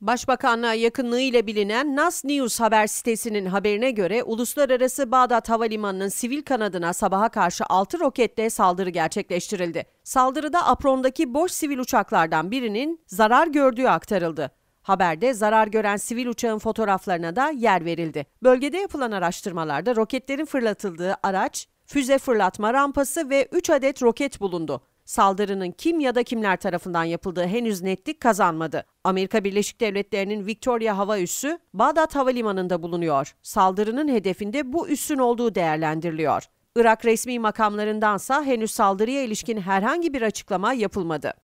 Başbakanlığa yakınlığıyla bilinen Nas News haber sitesinin haberine göre uluslararası Bağdat Havalimanı'nın sivil kanadına sabaha karşı 6 roketle saldırı gerçekleştirildi. Saldırıda aprondaki boş sivil uçaklardan birinin zarar gördüğü aktarıldı. Haberde zarar gören sivil uçağın fotoğraflarına da yer verildi. Bölgede yapılan araştırmalarda roketlerin fırlatıldığı araç, füze fırlatma rampası ve 3 adet roket bulundu. Saldırının kim ya da kimler tarafından yapıldığı henüz netlik kazanmadı. Amerika Birleşik Devletleri'nin Victoria Hava Üssü Bağdat Havalimanı'nda bulunuyor. Saldırının hedefinde bu üssün olduğu değerlendiriliyor. Irak resmi makamlarındansa henüz saldırıya ilişkin herhangi bir açıklama yapılmadı.